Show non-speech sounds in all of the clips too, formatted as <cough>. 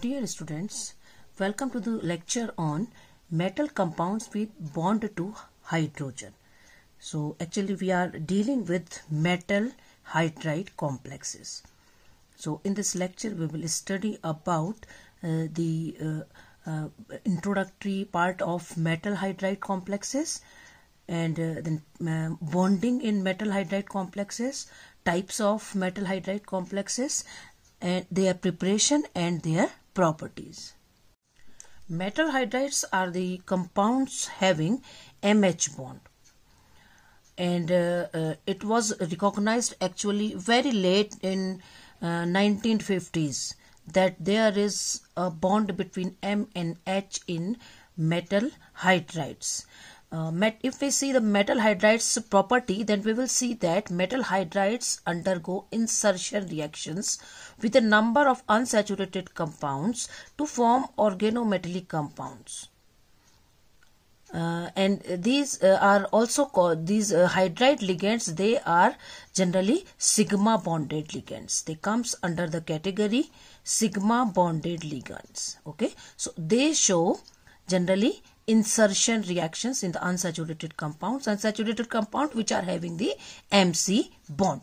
Dear students, welcome to the lecture on metal compounds with bond to hydrogen. So actually we are dealing with metal hydride complexes. So in this lecture we will study about uh, the uh, uh, introductory part of metal hydride complexes and uh, then uh, bonding in metal hydride complexes, types of metal hydride complexes and their preparation and their properties. Metal hydrides are the compounds having MH bond and uh, uh, it was recognized actually very late in uh, 1950s that there is a bond between M and H in metal hydrides uh, met, if we see the metal hydrides property then we will see that metal hydrides undergo insertion reactions with a number of unsaturated compounds to form organometallic compounds uh, and these uh, are also called these uh, hydride ligands they are generally sigma bonded ligands they comes under the category sigma bonded ligands okay so they show generally insertion reactions in the unsaturated compounds unsaturated compound which are having the MC bond.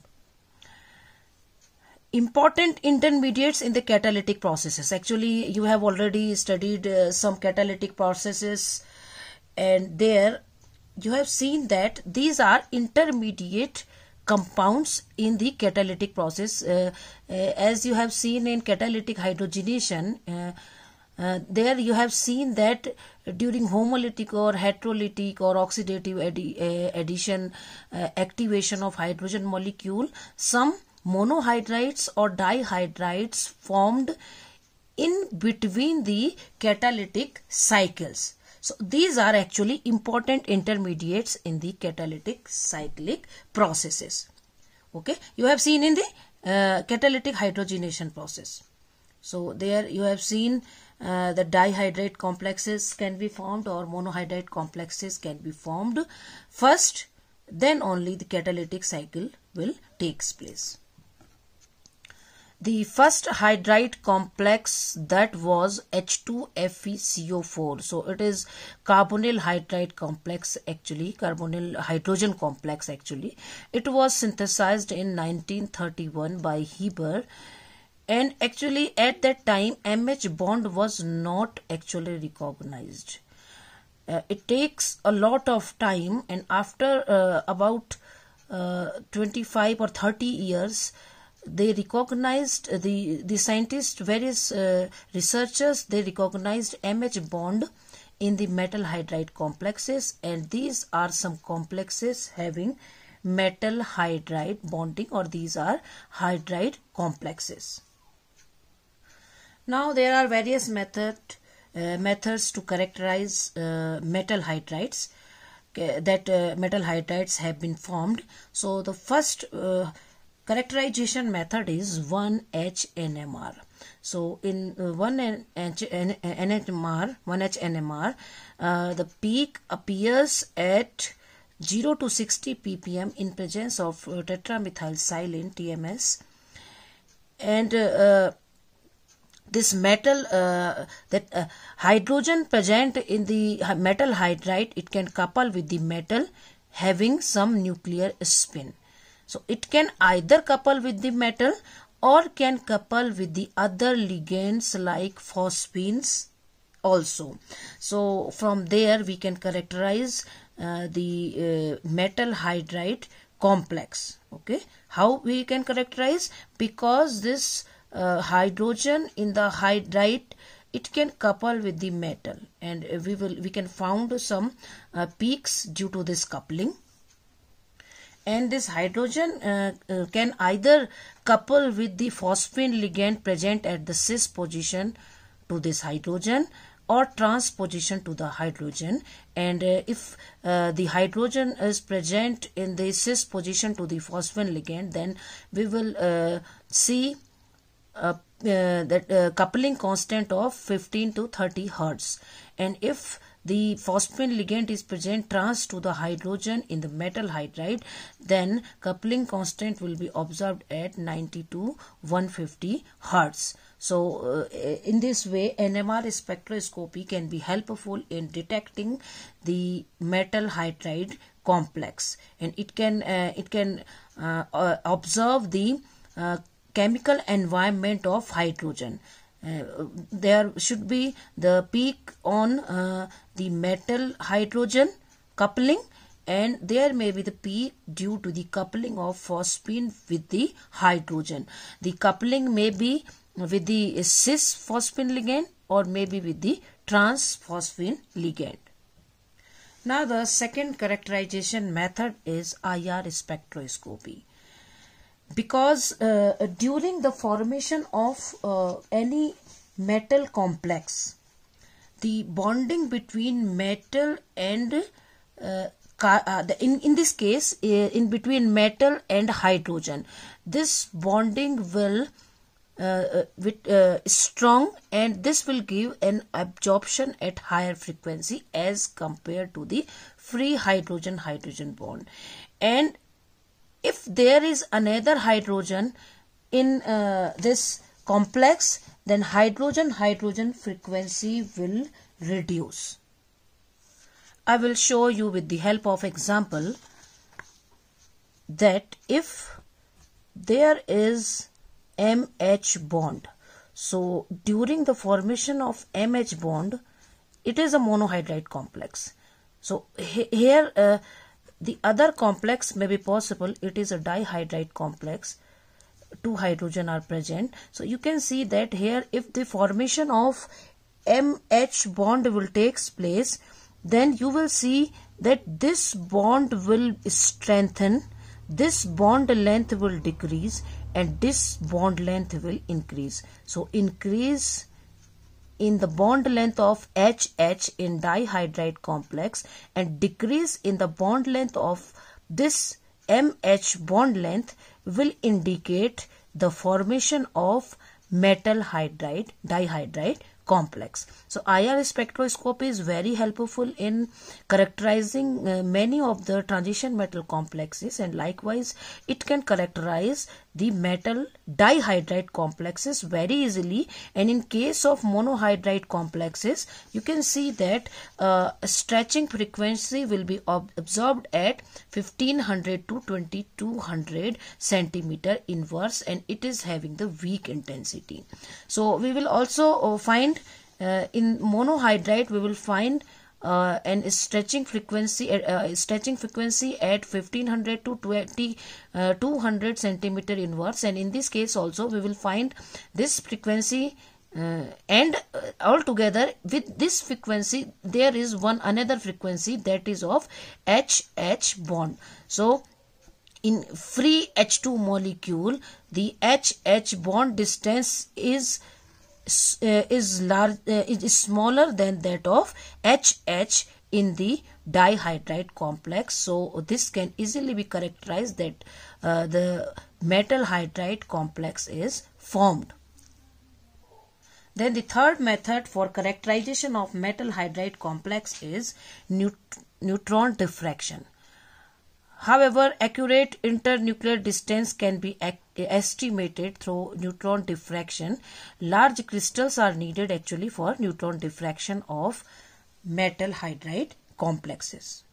Important intermediates in the catalytic processes. Actually, you have already studied uh, some catalytic processes and there you have seen that these are intermediate compounds in the catalytic process. Uh, uh, as you have seen in catalytic hydrogenation, uh, uh, there you have seen that during homolytic or heterolytic or oxidative uh, addition uh, activation of hydrogen molecule some monohydrides or dihydrides formed in between the catalytic cycles so these are actually important intermediates in the catalytic cyclic processes okay you have seen in the uh, catalytic hydrogenation process so there you have seen uh, the dihydrate complexes can be formed or monohydrate complexes can be formed first then only the catalytic cycle will takes place. The first hydride complex that was H2FeCO4. So it is carbonyl hydride complex actually, carbonyl hydrogen complex actually. It was synthesized in 1931 by Heber and actually at that time MH bond was not actually recognized. Uh, it takes a lot of time and after uh, about uh, 25 or 30 years they recognized uh, the the scientists various uh, researchers they recognized MH bond in the metal hydride complexes and these are some complexes having metal hydride bonding or these are hydride complexes. Now there are various method, uh, methods to characterize uh, metal hydrides that uh, metal hydrides have been formed. So the first uh, characterization method is 1HNMR. So in 1HNMR, uh, 1HNMR uh, the peak appears at 0 to 60 ppm in presence of tetramethyl TMS and uh, this metal uh, that uh, hydrogen present in the metal hydride it can couple with the metal having some nuclear spin so it can either couple with the metal or can couple with the other ligands like phosphines also so from there we can characterize uh, the uh, metal hydride complex okay how we can characterize because this uh, hydrogen in the hydride it can couple with the metal and we will we can found some uh, peaks due to this coupling and this hydrogen uh, uh, can either couple with the phosphine ligand present at the cis position to this hydrogen or transposition to the hydrogen and uh, if uh, the hydrogen is present in the cis position to the phosphine ligand then we will uh, see uh, uh, that uh, coupling constant of 15 to 30 hertz and if the phosphine ligand is present trans to the hydrogen in the metal hydride then coupling constant will be observed at 90 to 150 hertz so uh, in this way NMR spectroscopy can be helpful in detecting the metal hydride complex and it can uh, it can uh, uh observe the chemical environment of hydrogen. Uh, there should be the peak on uh, the metal hydrogen coupling and there may be the peak due to the coupling of phosphine with the hydrogen. The coupling may be with the cis phosphine ligand or maybe with the trans phosphine ligand. Now the second characterization method is IR spectroscopy because uh, during the formation of uh, any metal complex the bonding between metal and uh, uh in, in this case uh, in between metal and hydrogen this bonding will uh, with strong and this will give an absorption at higher frequency as compared to the free hydrogen hydrogen bond and if there is another hydrogen in uh, this complex then hydrogen hydrogen frequency will reduce. I will show you with the help of example that if there is MH bond so during the formation of MH bond it is a monohydride complex. So here uh, the other complex may be possible. It is a dihydride complex. Two hydrogen are present. So you can see that here if the formation of MH bond will takes place, then you will see that this bond will strengthen, this bond length will decrease and this bond length will increase. So increase in the bond length of HH in dihydride complex and decrease in the bond length of this MH bond length will indicate the formation of metal hydride dihydride complex. So IR spectroscopy is very helpful in characterizing uh, many of the transition metal complexes and likewise it can characterize the metal dihydride complexes very easily and in case of monohydride complexes you can see that uh, stretching frequency will be absorbed at 1500 to 2200 centimeter inverse and it is having the weak intensity so we will also uh, find uh, in monohydride we will find uh, and stretching frequency uh, uh stretching frequency at 1500 to 20 uh, 200 centimeter inverse. and in this case also we will find this frequency uh, and uh, altogether with this frequency there is one another frequency that is of HH bond so in free H2 molecule the HH bond distance is uh, is large uh, is smaller than that of HH in the dihydride complex. So this can easily be characterized that uh, the metal hydride complex is formed. Then the third method for characterization of metal hydride complex is neut neutron diffraction. However, accurate internuclear distance can be estimated through neutron diffraction. Large crystals are needed actually for neutron diffraction of metal hydride complexes.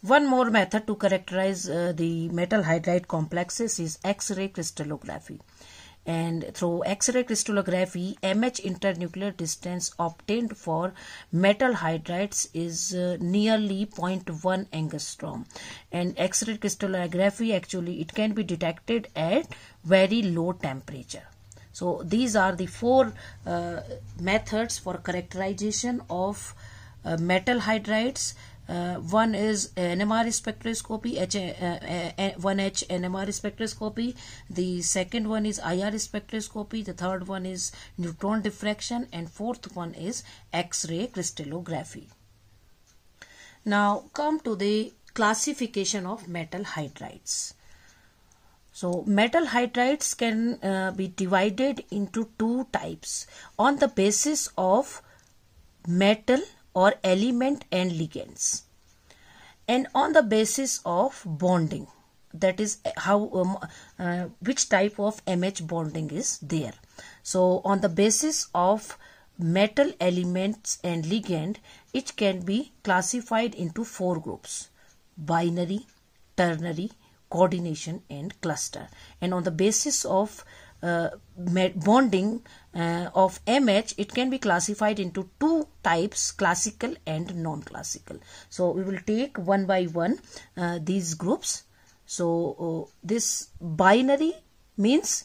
One more method to characterize uh, the metal hydride complexes is X-ray crystallography and through X-ray crystallography MH internuclear distance obtained for metal hydrides is uh, nearly 0.1 angstrom and X-ray crystallography actually it can be detected at very low temperature. So these are the four uh, methods for characterization of uh, metal hydrides uh, one is NMR spectroscopy, H, uh, 1H uh, NMR spectroscopy. The second one is IR spectroscopy. The third one is neutron diffraction. And fourth one is X-ray crystallography. Now come to the classification of metal hydrides. So metal hydrides can uh, be divided into two types on the basis of metal or element and ligands and on the basis of bonding that is how um, uh, which type of mh bonding is there so on the basis of metal elements and ligand it can be classified into four groups binary ternary coordination and cluster and on the basis of uh, bonding uh, of MH, it can be classified into two types, classical and non-classical. So we will take one by one uh, these groups. So uh, this binary means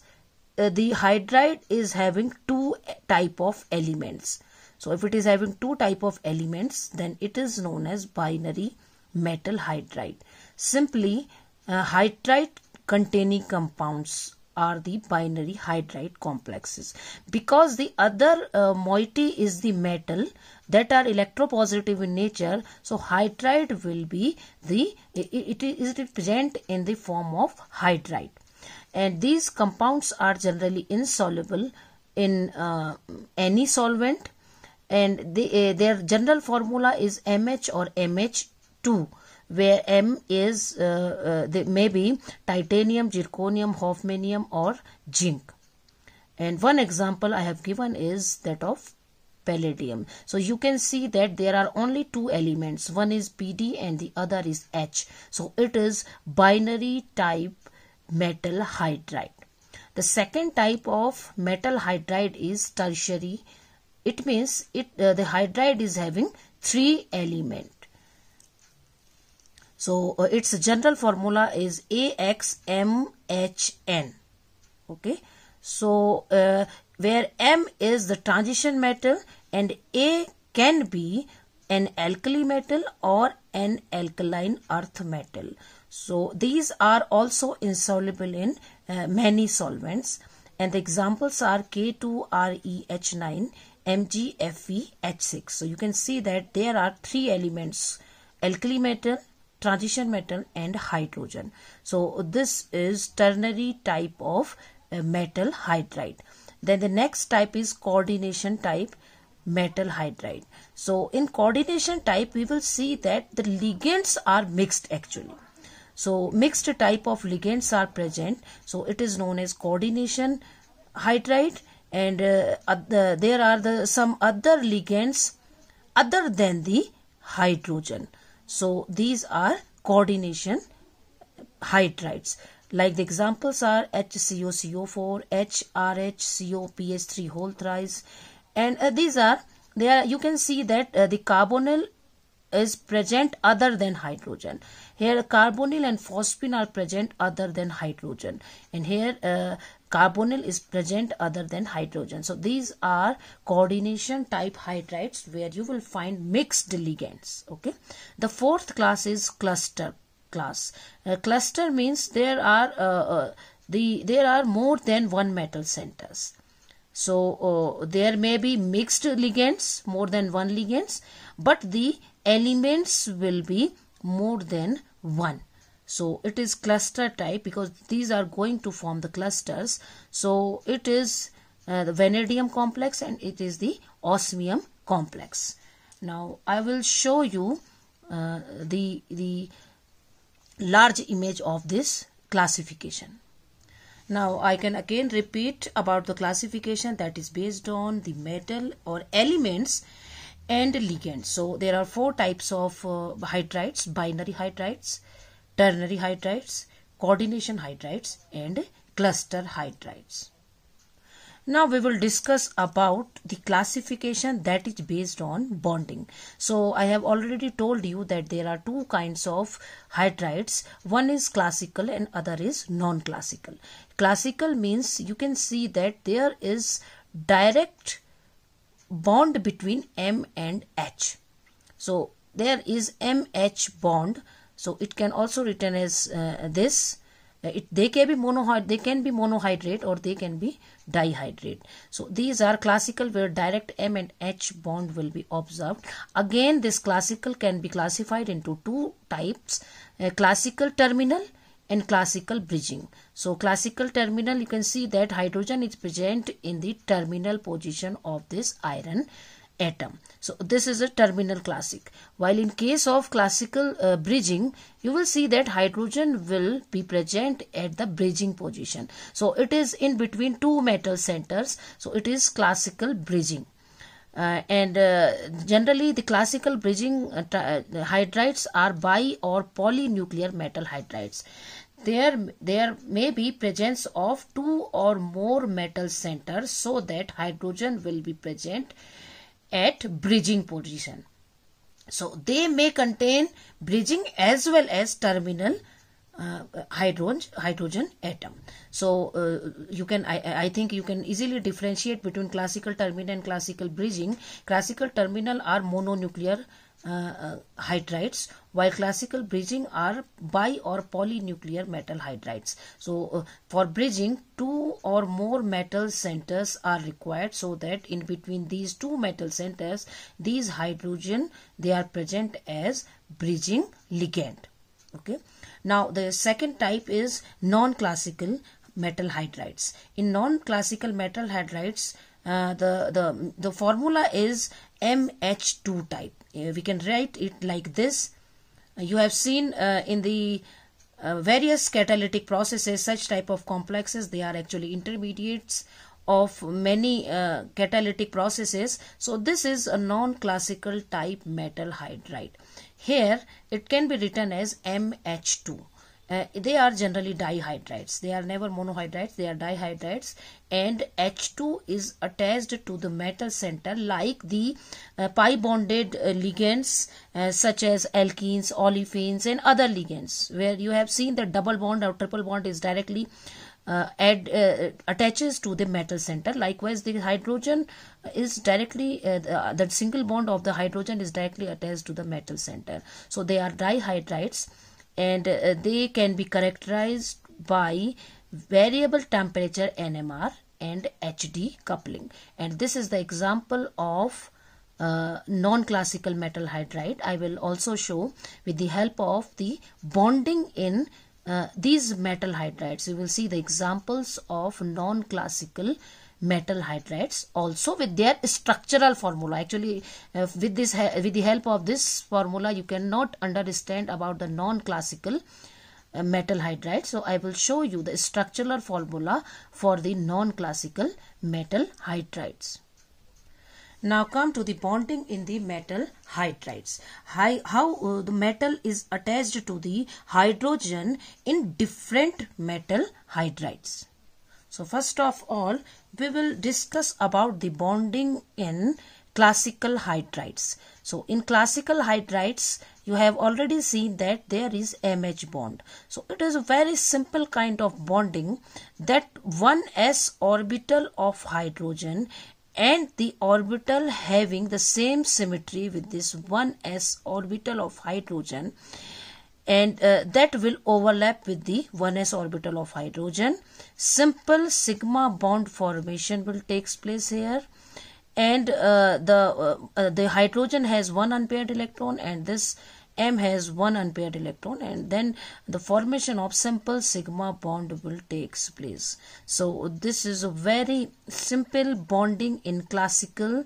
uh, the hydride is having two type of elements. So if it is having two type of elements, then it is known as binary metal hydride. Simply, uh, hydride containing compounds are the binary hydride complexes because the other uh, moiety is the metal that are electropositive in nature so hydride will be the it, it is present in the form of hydride and these compounds are generally insoluble in uh, any solvent and uh, their general formula is mh or mh2 where M is uh, uh, maybe titanium, zirconium, hoffmanium or zinc. And one example I have given is that of palladium. So you can see that there are only two elements. One is PD and the other is H. So it is binary type metal hydride. The second type of metal hydride is tertiary. It means it uh, the hydride is having three elements. So uh, its general formula is AXMHN. Okay. So uh, where M is the transition metal and A can be an alkali metal or an alkaline earth metal. So these are also insoluble in uh, many solvents and the examples are K2REH9, MgFeH6. So you can see that there are three elements alkali metal, transition metal and hydrogen. So this is ternary type of uh, metal hydride. Then the next type is coordination type metal hydride. So in coordination type we will see that the ligands are mixed actually. So mixed type of ligands are present. So it is known as coordination hydride and uh, there are the, some other ligands other than the hydrogen. So these are coordination hydrides. Like the examples are HCOCO4, HRHCOPH3 whole thrice. And uh, these are, they are, you can see that uh, the carbonyl is present other than hydrogen. Here carbonyl and phosphine are present other than hydrogen. And here uh, carbonyl is present other than hydrogen. So these are coordination type hydrides where you will find mixed ligands. Okay. The fourth class is cluster class. Uh, cluster means there are uh, uh the there are more than one metal centers. So uh, there may be mixed ligands, more than one ligands, but the elements will be more than one so it is cluster type because these are going to form the clusters so it is uh, the vanadium complex and it is the osmium complex now i will show you uh, the the large image of this classification now i can again repeat about the classification that is based on the metal or elements and ligands so there are four types of uh, hydrides binary hydrides ternary hydrides, coordination hydrides and cluster hydrides. Now we will discuss about the classification that is based on bonding. So I have already told you that there are two kinds of hydrides. One is classical and other is non-classical. Classical means you can see that there is direct bond between M and H. So there is MH bond so it can also written as uh, this. Uh, it, they can be monohydrate, they can be monohydrate or they can be dihydrate. So these are classical where direct M and H bond will be observed. Again, this classical can be classified into two types: uh, classical terminal and classical bridging. So classical terminal, you can see that hydrogen is present in the terminal position of this iron atom. So this is a terminal classic. While in case of classical uh, bridging, you will see that hydrogen will be present at the bridging position. So it is in between two metal centers. So it is classical bridging. Uh, and uh, generally the classical bridging uh, uh, hydrides are bi or polynuclear metal hydrides there there may be presence of two or more metal centers so that hydrogen will be present at bridging position. So they may contain bridging as well as terminal uh, hydrogen hydrogen atom so uh, you can I, I think you can easily differentiate between classical terminal and classical bridging classical terminal are mononuclear uh, uh hydrides while classical bridging are bi or polynuclear metal hydrides so uh, for bridging two or more metal centers are required so that in between these two metal centers these hydrogen they are present as bridging ligand okay now the second type is non-classical metal hydrides in non-classical metal hydrides uh, the the the formula is mh2 type we can write it like this you have seen uh, in the uh, various catalytic processes such type of complexes they are actually intermediates of many uh, catalytic processes. So this is a non-classical type metal hydride. Here it can be written as MH2 uh, they are generally dihydrides they are never monohydrides they are dihydrides and h2 is attached to the metal center like the uh, pi bonded uh, ligands uh, such as alkenes olefins and other ligands where you have seen the double bond or triple bond is directly uh, add, uh, attaches to the metal center likewise the hydrogen is directly the, the single bond of the hydrogen is directly attached to the metal center so they are dihydrides and uh, they can be characterized by variable temperature NMR and HD coupling and this is the example of uh, non-classical metal hydride. I will also show with the help of the bonding in uh, these metal hydrides. You will see the examples of non-classical metal hydrides also with their structural formula actually uh, with this with the help of this formula you cannot understand about the non-classical uh, metal hydride so i will show you the structural formula for the non-classical metal hydrides now come to the bonding in the metal hydrides. how uh, the metal is attached to the hydrogen in different metal hydrides. So first of all, we will discuss about the bonding in classical hydrides. So in classical hydrides, you have already seen that there is MH bond. So it is a very simple kind of bonding that one s orbital of hydrogen and the orbital having the same symmetry with this one s orbital of hydrogen and uh, that will overlap with the 1s orbital of hydrogen. Simple sigma bond formation will takes place here and uh, the uh, uh, the hydrogen has one unpaired electron and this M has one unpaired electron and then the formation of simple sigma bond will takes place. So this is a very simple bonding in classical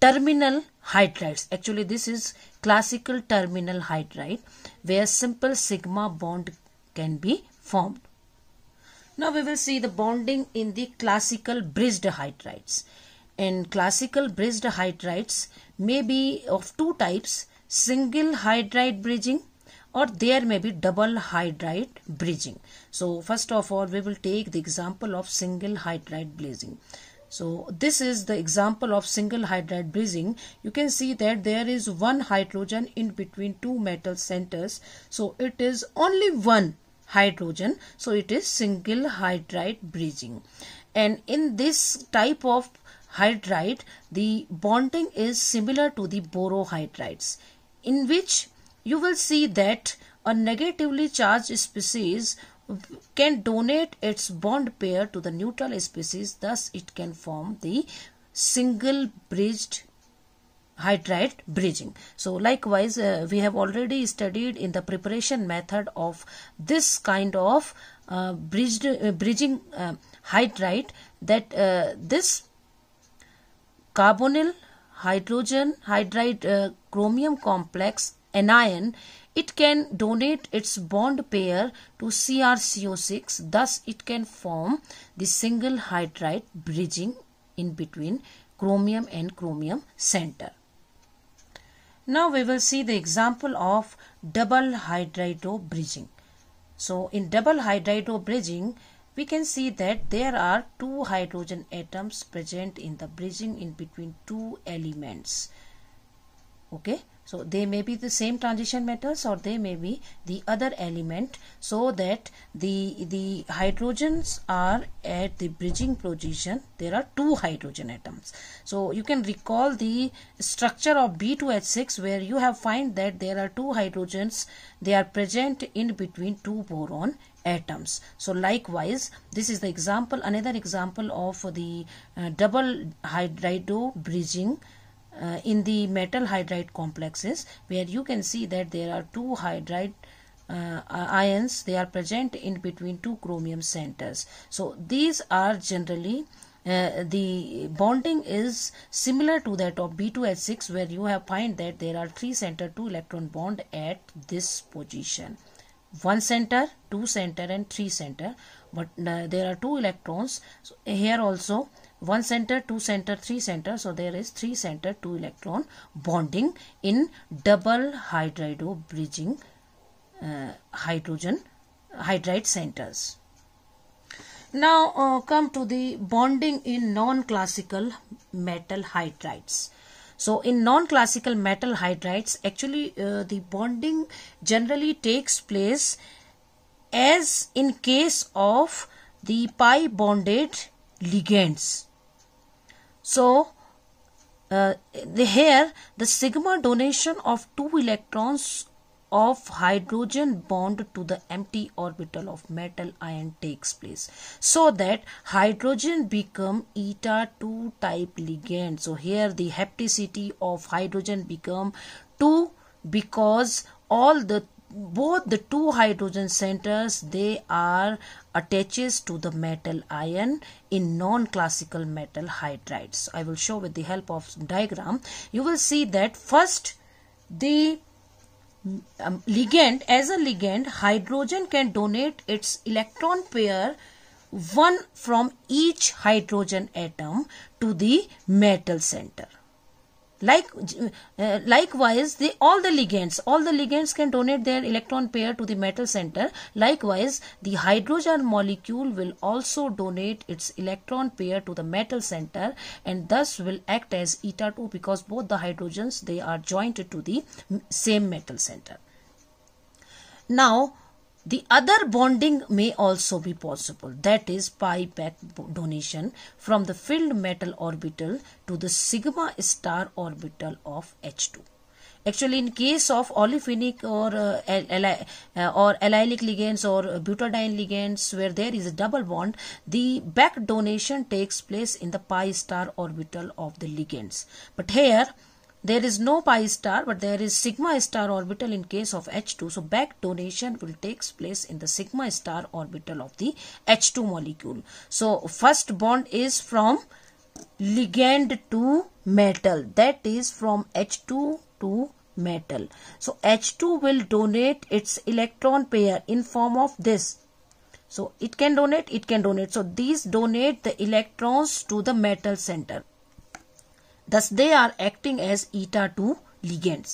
terminal hydrides actually this is classical terminal hydride where simple sigma bond can be formed now we will see the bonding in the classical bridged hydrides in classical bridged hydrides may be of two types single hydride bridging or there may be double hydride bridging. So first of all we will take the example of single hydride bridging. So this is the example of single hydride bridging. You can see that there is one hydrogen in between two metal centers. So it is only one hydrogen. So it is single hydride bridging. And in this type of hydride, the bonding is similar to the borohydrides in which you will see that a negatively charged species can donate its bond pair to the neutral species thus it can form the single bridged hydride bridging. So likewise uh, we have already studied in the preparation method of this kind of uh, bridged uh, bridging uh, hydride that uh, this carbonyl hydrogen hydride uh, chromium complex anion it can donate its bond pair to CrCO6 thus it can form the single hydride bridging in between chromium and chromium center. Now we will see the example of double hydrido bridging. So in double hydrido bridging we can see that there are two hydrogen atoms present in the bridging in between two elements. Okay. So they may be the same transition metals or they may be the other element so that the, the hydrogens are at the bridging position. There are two hydrogen atoms. So you can recall the structure of B2H6 where you have find that there are two hydrogens. They are present in between two boron atoms. So likewise, this is the example, another example of the uh, double hydrido bridging uh, in the metal hydride complexes where you can see that there are two hydride uh, uh, ions they are present in between two chromium centers so these are generally uh, the bonding is similar to that of B2H6 where you have find that there are three center two electron bond at this position one center two center and three center but uh, there are two electrons so here also 1 center, 2 center, 3 center. So there is 3 center, 2 electron bonding in double hydrido bridging uh, hydrogen hydride centers. Now uh, come to the bonding in non-classical metal hydrides. So in non-classical metal hydrides, actually uh, the bonding generally takes place as in case of the pi bonded ligands. So uh, here the sigma donation of two electrons of hydrogen bond to the empty orbital of metal ion takes place so that hydrogen become eta 2 type ligand so here the hapticity of hydrogen become 2 because all the both the two hydrogen centers they are attaches to the metal ion in non-classical metal hydrides i will show with the help of diagram you will see that first the um, ligand as a ligand hydrogen can donate its electron pair one from each hydrogen atom to the metal center like, uh, likewise, the, all the ligands, all the ligands can donate their electron pair to the metal center. Likewise, the hydrogen molecule will also donate its electron pair to the metal center and thus will act as eta 2 because both the hydrogens, they are joined to the same metal center. Now, the other bonding may also be possible, that is pi back donation from the filled metal orbital to the sigma star orbital of H2. Actually, in case of olefinic or uh, uh, or allylic ligands or butadiene ligands where there is a double bond, the back donation takes place in the pi star orbital of the ligands. But here, there is no pi star but there is sigma star orbital in case of H2. So back donation will takes place in the sigma star orbital of the H2 molecule. So first bond is from ligand to metal that is from H2 to metal. So H2 will donate its electron pair in form of this so it can donate, it can donate. So these donate the electrons to the metal center. Thus they are acting as eta 2 ligands.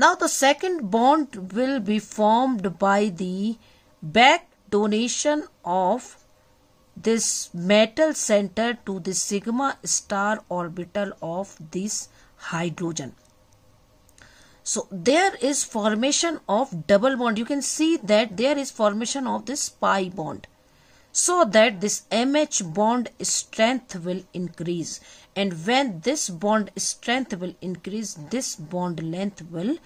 Now the second bond will be formed by the back donation of this metal center to the sigma star orbital of this hydrogen. So there is formation of double bond. You can see that there is formation of this pi bond so that this MH bond strength will increase and when this bond strength will increase this bond length will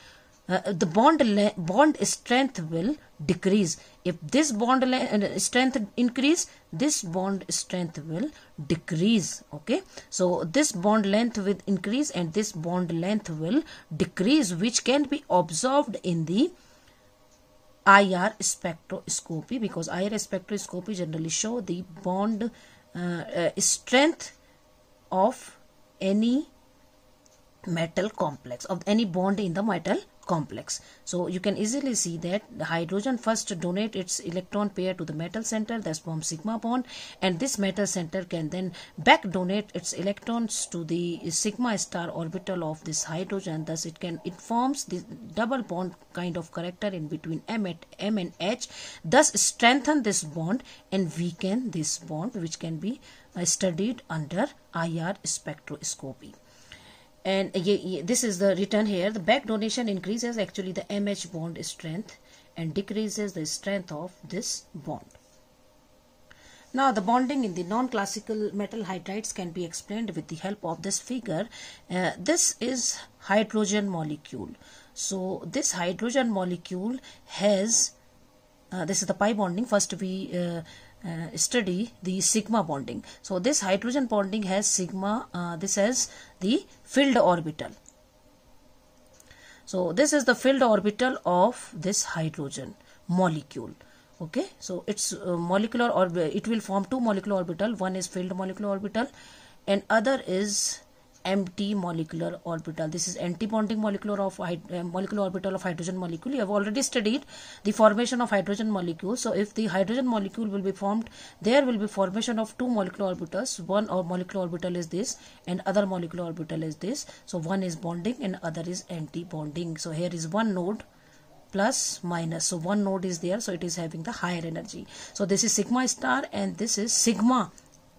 uh, the bond bond strength will decrease if this bond uh, strength increase this bond strength will decrease okay so this bond length will increase and this bond length will decrease which can be observed in the IR spectroscopy because IR spectroscopy generally show the bond uh, uh, strength of any metal complex of any bond in the metal complex so you can easily see that the hydrogen first donate its electron pair to the metal center that's form sigma bond and this metal center can then back donate its electrons to the sigma star orbital of this hydrogen thus it can it forms the double bond kind of character in between m at m and h thus strengthen this bond and weaken this bond which can be studied under IR spectroscopy and this is the written here the back donation increases actually the MH bond strength and decreases the strength of this bond. Now the bonding in the non-classical metal hydrides can be explained with the help of this figure. Uh, this is hydrogen molecule. So this hydrogen molecule has uh, this is the pi bonding. First we uh, uh, study the sigma bonding. So this hydrogen bonding has sigma, uh, this has the filled orbital. So this is the filled orbital of this hydrogen molecule. Okay, so it's uh, molecular or it will form two molecular orbital. One is filled molecular orbital and other is empty molecular orbital. This is bonding molecular of uh, molecular orbital of hydrogen molecule. You have already studied the formation of hydrogen molecule. So if the hydrogen molecule will be formed, there will be formation of two molecular orbitals. One or molecular orbital is this and other molecular orbital is this. So one is bonding and other is bonding. So here is one node plus minus so one node is there so it is having the higher energy so this is sigma star and this is sigma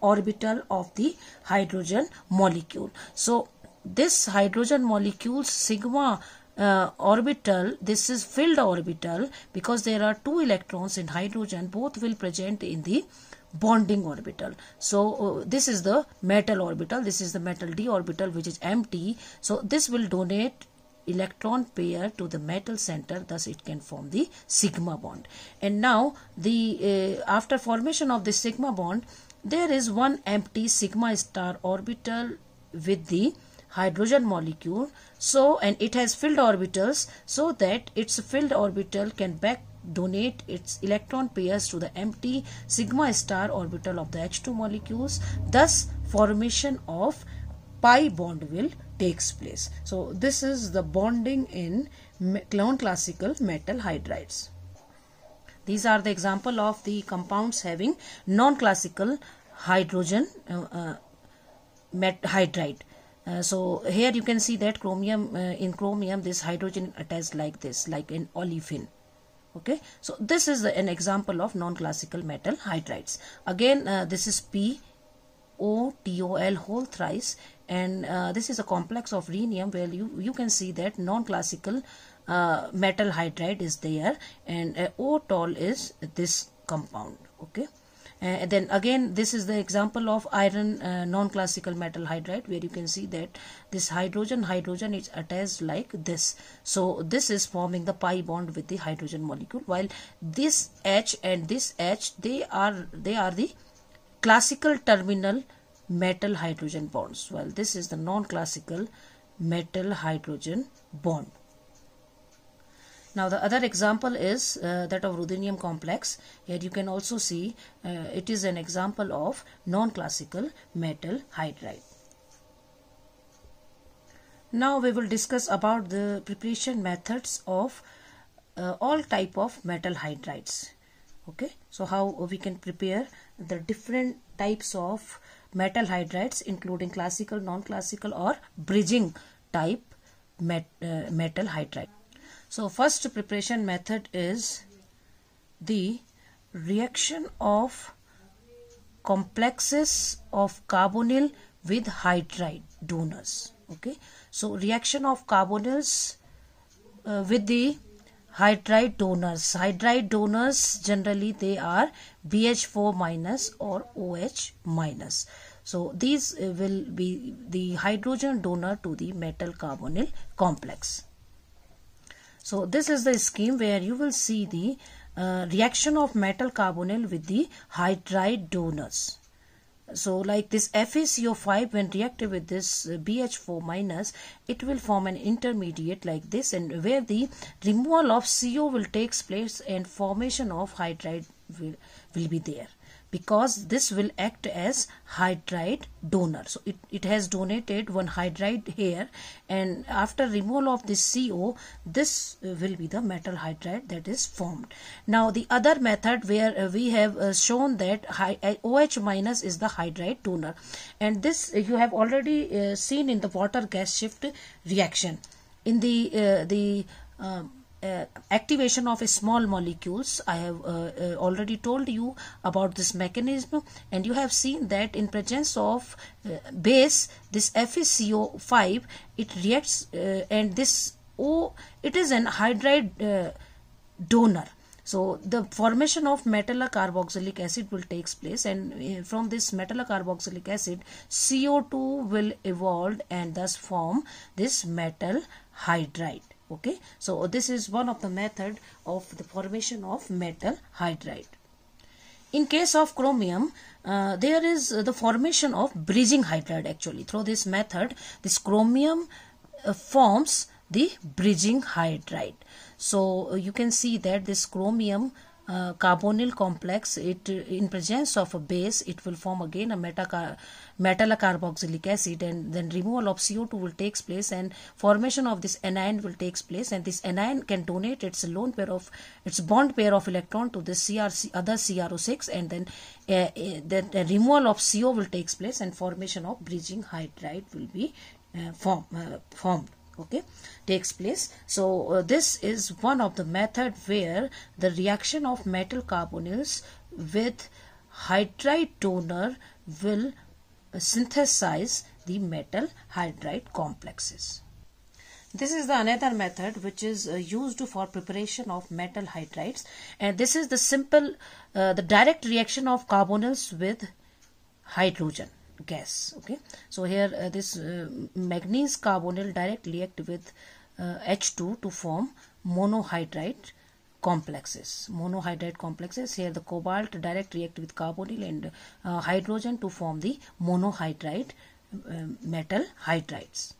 orbital of the hydrogen molecule. So this hydrogen molecule sigma uh, orbital this is filled orbital because there are two electrons in hydrogen both will present in the bonding orbital so uh, this is the metal orbital this is the metal d orbital which is empty so this will donate electron pair to the metal center thus it can form the sigma bond and now the uh, after formation of the sigma bond there is one empty sigma star orbital with the hydrogen molecule so and it has filled orbitals so that its filled orbital can back donate its electron pairs to the empty sigma star orbital of the H2 molecules thus formation of pi bond will takes place so this is the bonding in non classical metal hydrides these are the example of the compounds having non-classical hydrogen uh, uh met hydride. Uh, so here you can see that chromium uh, in chromium this hydrogen attached like this like an olefin okay so this is an example of non-classical metal hydrides again uh, this is p o t o l whole thrice and uh, this is a complex of rhenium where you you can see that non-classical uh, metal hydride is there and uh, O-tol is this compound okay and uh, then again this is the example of iron uh, non-classical metal hydride where you can see that this hydrogen hydrogen is attached like this so this is forming the pi bond with the hydrogen molecule while this H and this H they are they are the classical terminal metal hydrogen bonds while this is the non-classical metal hydrogen bond now the other example is uh, that of ruthenium complex. Here you can also see uh, it is an example of non-classical metal hydride. Now we will discuss about the preparation methods of uh, all type of metal hydrides. Okay, so how we can prepare the different types of metal hydrides including classical, non-classical or bridging type met, uh, metal hydride. So first preparation method is the reaction of complexes of carbonyl with hydride donors. Okay, so reaction of carbonyls uh, with the hydride donors. Hydride donors generally they are BH4 minus or OH minus. So these uh, will be the hydrogen donor to the metal carbonyl complex. So this is the scheme where you will see the uh, reaction of metal carbonyl with the hydride donors. So like this FeCO5 when reacted with this uh, BH4 minus, it will form an intermediate like this and where the removal of CO will takes place and formation of hydride will, will be there because this will act as hydride donor. So it, it has donated one hydride here and after removal of this CO, this will be the metal hydride that is formed. Now the other method where uh, we have uh, shown that OH minus is the hydride donor and this you have already seen in the water gas shift reaction. In the, uh, the um, uh, activation of small molecules i have uh, uh, already told you about this mechanism and you have seen that in presence of uh, base this FeCO5 it reacts uh, and this O it is an hydride uh, donor so the formation of metallocarboxylic acid will takes place and from this metallocarboxylic acid CO2 will evolve and thus form this metal hydride okay so this is one of the method of the formation of metal hydride in case of chromium uh, there is the formation of bridging hydride actually through this method this chromium uh, forms the bridging hydride so uh, you can see that this chromium uh, carbonyl complex it in presence of a base it will form again a meta metallocarboxylic acid and then removal of CO2 will takes place and formation of this anion will takes place and this anion can donate its lone pair of its bond pair of electron to the CRC other CRO6 and then uh, uh the, the removal of CO will takes place and formation of bridging hydride will be uh, form, uh, formed okay takes place. So uh, this is one of the method where the reaction of metal carbonyls with hydride donor will uh, synthesize the metal hydride complexes. This is the another method which is uh, used for preparation of metal hydrides and this is the simple uh, the direct reaction of carbonyls with hydrogen gas okay so here uh, this uh, manganese carbonyl directly react with uh, H2 to form monohydride complexes. Monohydride complexes here the cobalt direct react with carbonyl and uh, hydrogen to form the monohydride uh, um, metal hydrides.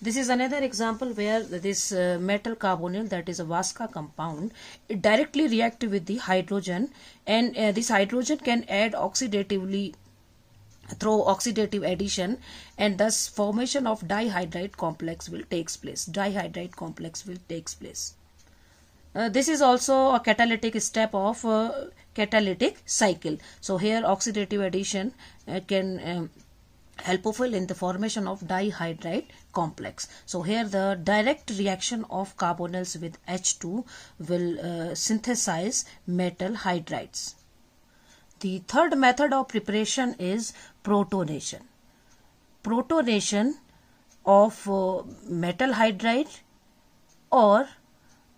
This is another example where this uh, metal carbonyl that is a Vasca compound directly react with the hydrogen and uh, this hydrogen can add oxidatively through oxidative addition and thus formation of dihydride complex will takes place. Dihydride complex will takes place. Uh, this is also a catalytic step of uh, catalytic cycle. So here oxidative addition uh, can um, helpful in the formation of dihydride complex. So here the direct reaction of carbonyls with H2 will uh, synthesize metal hydrides. The third method of preparation is protonation. Protonation of uh, metal hydride or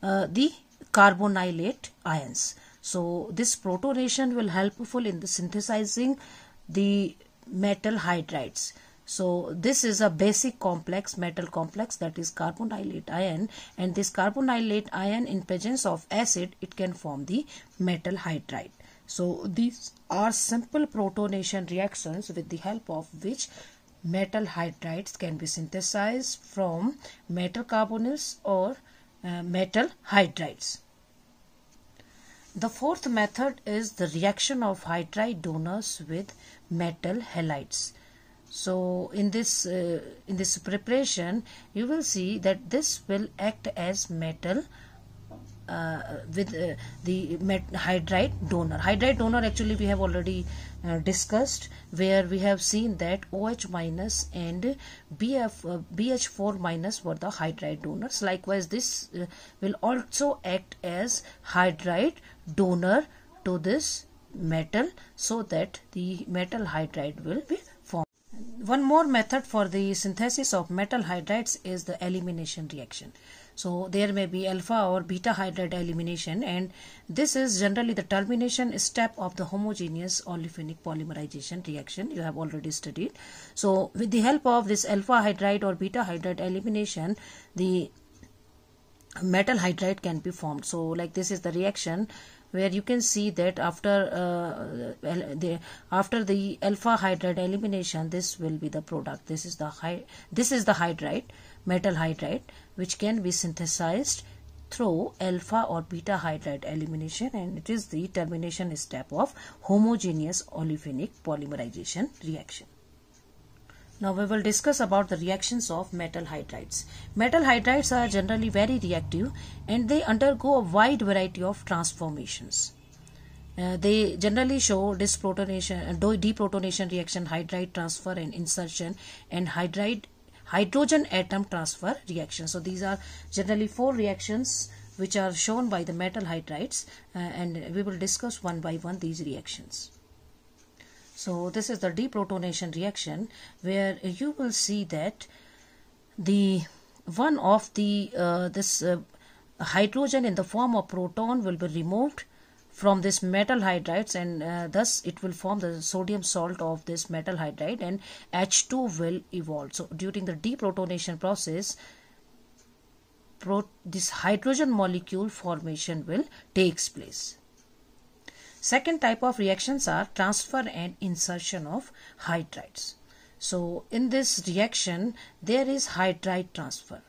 uh, the carbonylate ions. So this protonation will helpful in the synthesizing the metal hydrides. So this is a basic complex, metal complex that is carbonylate ion and this carbonylate ion in presence of acid it can form the metal hydride. So these are simple protonation reactions with the help of which metal hydrides can be synthesized from metal carbonyls or uh, metal hydrides. The fourth method is the reaction of hydride donors with metal halides. So in this uh, in this preparation you will see that this will act as metal uh, with uh, the hydride donor. Hydride donor actually we have already uh, discussed where we have seen that OH minus and BF, uh, BH4 minus were the hydride donors. Likewise, this uh, will also act as hydride donor to this metal so that the metal hydride will be formed. One more method for the synthesis of metal hydrides is the elimination reaction. So there may be alpha or beta hydride elimination and this is generally the termination step of the homogeneous olefinic polymerization reaction you have already studied. So with the help of this alpha hydride or beta hydride elimination the metal hydride can be formed. So like this is the reaction where you can see that after uh, the after the alpha hydride elimination this will be the product this is the high this is the hydride metal hydride which can be synthesized through alpha or beta hydride elimination and it is the termination step of homogeneous olefinic polymerization reaction. Now we will discuss about the reactions of metal hydrides. Metal hydrides are generally very reactive and they undergo a wide variety of transformations. Uh, they generally show disprotonation, uh, deprotonation reaction, hydride transfer and insertion and hydride hydrogen atom transfer reaction. So these are generally four reactions which are shown by the metal hydrides uh, and we will discuss one by one these reactions. So this is the deprotonation reaction where you will see that the one of the uh, this uh, hydrogen in the form of proton will be removed from this metal hydrides and uh, thus it will form the sodium salt of this metal hydride and H2 will evolve. So during the deprotonation process, pro this hydrogen molecule formation will takes place. Second type of reactions are transfer and insertion of hydrides. So in this reaction, there is hydride transfer.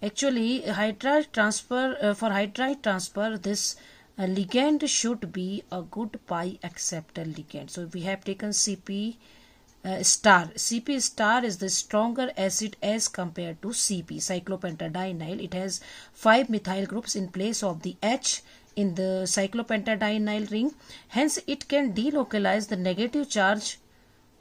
Actually, hydride transfer uh, for hydride transfer, this a ligand should be a good pi acceptor ligand so we have taken cp uh, star cp star is the stronger acid as compared to cp cyclopentadienyl it has five methyl groups in place of the h in the cyclopentadienyl ring hence it can delocalize the negative charge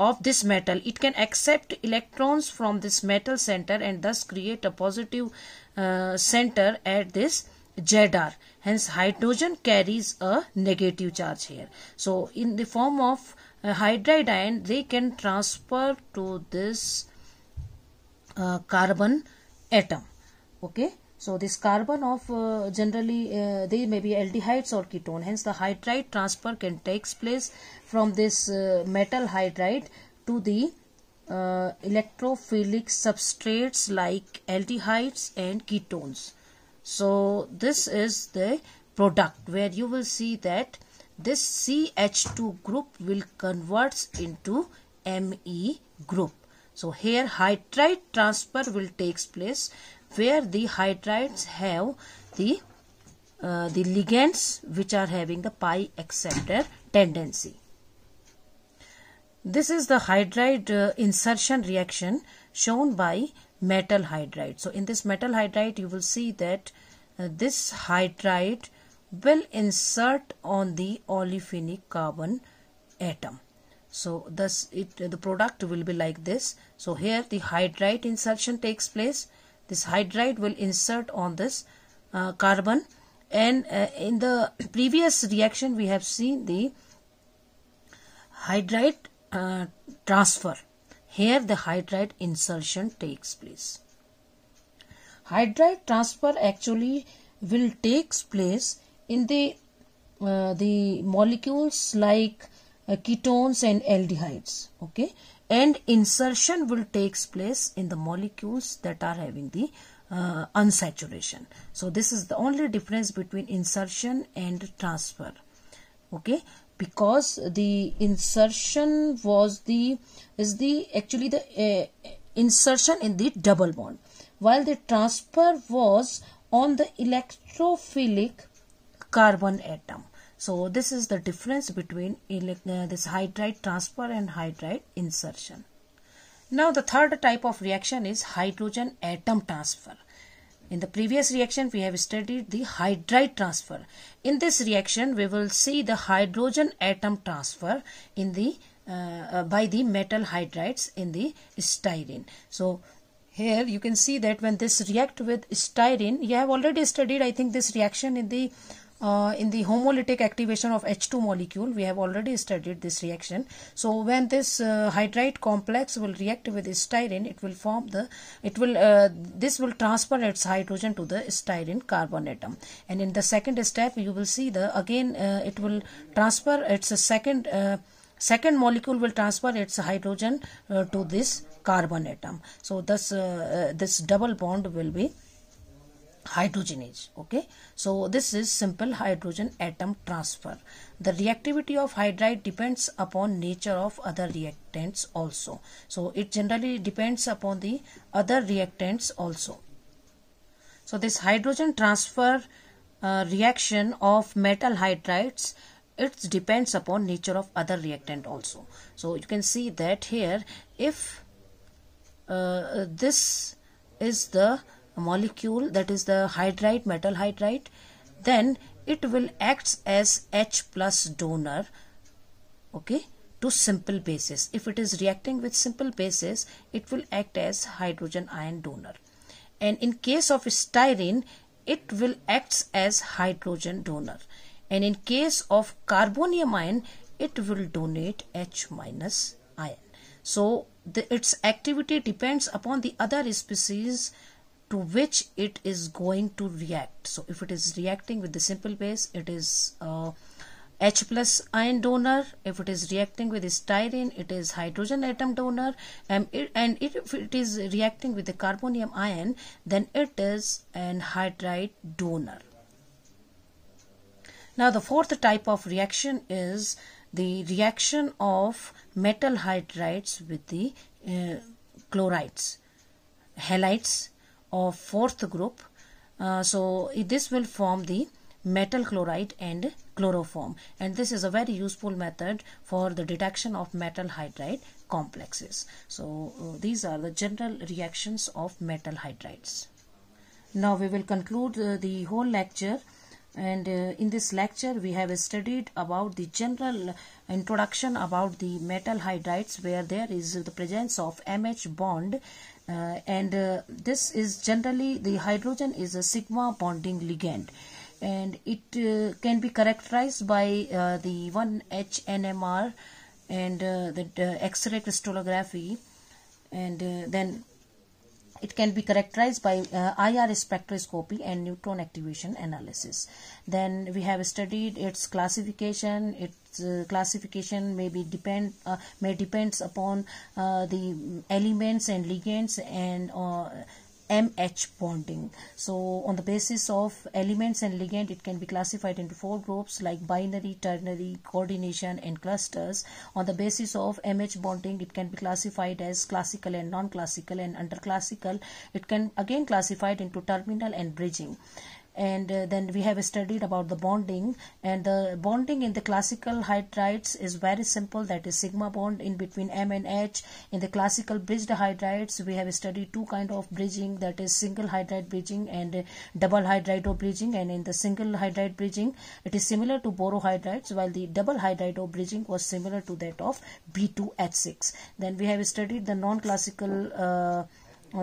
of this metal it can accept electrons from this metal center and thus create a positive uh, center at this ZR. Hence, hydrogen carries a negative charge here. So, in the form of uh, hydride ion, they can transfer to this uh, carbon atom. Okay. So, this carbon of uh, generally uh, they may be aldehydes or ketone. Hence, the hydride transfer can takes place from this uh, metal hydride to the uh, electrophilic substrates like aldehydes and ketones. So this is the product where you will see that this CH2 group will converts into Me group. So here hydride transfer will takes place where the hydrides have the uh, the ligands which are having the pi acceptor tendency. This is the hydride uh, insertion reaction shown by metal hydride. So in this metal hydride you will see that uh, this hydride will insert on the olefinic carbon atom. So thus it, the product will be like this. So here the hydride insertion takes place. This hydride will insert on this uh, carbon and uh, in the <clears throat> previous reaction we have seen the hydride uh, transfer here the hydride insertion takes place. Hydride transfer actually will takes place in the uh, the molecules like uh, ketones and aldehydes okay and insertion will takes place in the molecules that are having the uh, unsaturation so this is the only difference between insertion and transfer okay because the insertion was the is the actually the uh, insertion in the double bond while the transfer was on the electrophilic carbon atom so this is the difference between uh, this hydride transfer and hydride insertion now the third type of reaction is hydrogen atom transfer in the previous reaction, we have studied the hydride transfer. In this reaction, we will see the hydrogen atom transfer in the uh, by the metal hydrides in the styrene. So, here you can see that when this react with styrene, you have already studied I think this reaction in the uh, in the homolytic activation of H2 molecule, we have already studied this reaction. So when this uh, hydride complex will react with styrene, it will form the, it will, uh, this will transfer its hydrogen to the styrene carbon atom. And in the second step, you will see the, again, uh, it will transfer its second, uh, second molecule will transfer its hydrogen uh, to this carbon atom. So thus, this double bond will be hydrogenase okay so this is simple hydrogen atom transfer the reactivity of hydride depends upon nature of other reactants also so it generally depends upon the other reactants also so this hydrogen transfer uh, reaction of metal hydrides it depends upon nature of other reactant also so you can see that here if uh, this is the molecule that is the hydride metal hydride then it will act as H plus donor okay to simple bases if it is reacting with simple bases it will act as hydrogen ion donor and in case of styrene it will act as hydrogen donor and in case of carbonium ion it will donate H minus ion so the, its activity depends upon the other species to which it is going to react. So if it is reacting with the simple base, it is uh, H plus ion donor. If it is reacting with styrene, it is hydrogen atom donor. and, it, and it, if it is reacting with the carbonium ion, then it is an hydride donor. Now the fourth type of reaction is the reaction of metal hydrides with the uh, chlorides, halides, of fourth group. Uh, so this will form the metal chloride and chloroform and this is a very useful method for the detection of metal hydride complexes. So uh, these are the general reactions of metal hydrides. Now we will conclude uh, the whole lecture and uh, in this lecture we have studied about the general introduction about the metal hydrides where there is the presence of MH bond uh, and uh, this is generally the hydrogen is a sigma bonding ligand and it uh, can be characterized by uh, the 1HNMR and uh, the, the uh, X-ray crystallography and then it can be characterized by uh, IR spectroscopy and neutron activation analysis. Then we have studied its classification. Its uh, classification may be depend uh, may depends upon uh, the elements and ligands and uh, MH bonding. So on the basis of elements and ligand, it can be classified into four groups like binary, ternary, coordination and clusters. On the basis of MH bonding, it can be classified as classical and non-classical and under classical, it can again classified into terminal and bridging and uh, then we have studied about the bonding and the bonding in the classical hydrides is very simple that is sigma bond in between M and H in the classical bridged hydrides we have studied two kind of bridging that is single hydride bridging and uh, double hydrido bridging and in the single hydride bridging it is similar to borohydrides while the double hydrido bridging was similar to that of B2H6 then we have studied the non-classical uh,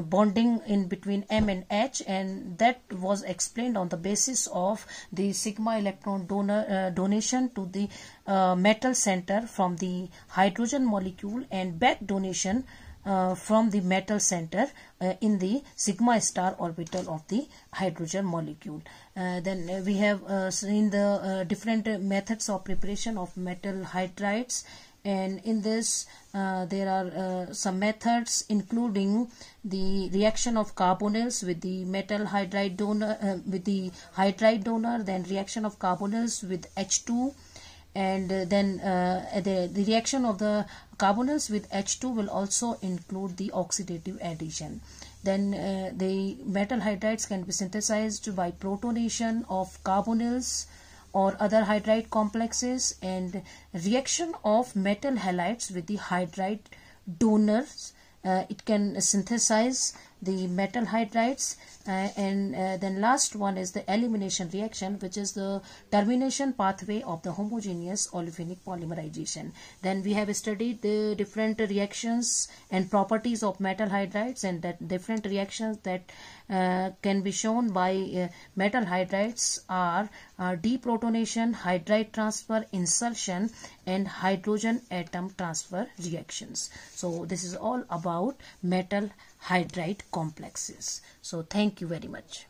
bonding in between M and H and that was explained on the basis of the sigma electron donor uh, donation to the uh, metal center from the hydrogen molecule and back donation uh, from the metal center uh, in the sigma star orbital of the hydrogen molecule. Uh, then we have uh, seen the different methods of preparation of metal hydrides and in this uh, there are uh, some methods including the reaction of carbonyls with the metal hydride donor uh, with the hydride donor then reaction of carbonyls with H2 and uh, then the, uh, the reaction of the carbonyls with H2 will also include the oxidative addition then uh, the metal hydrides can be synthesized by protonation of carbonyls or other hydride complexes and reaction of metal halides with the hydride donors. Uh, it can synthesize the metal hydrides uh, and uh, then last one is the elimination reaction which is the termination pathway of the homogeneous olefinic polymerization then we have studied the different reactions and properties of metal hydrides and that different reactions that uh, can be shown by uh, metal hydrides are uh, deprotonation hydride transfer insertion and hydrogen atom transfer reactions so this is all about metal hydride complexes. So thank you very much.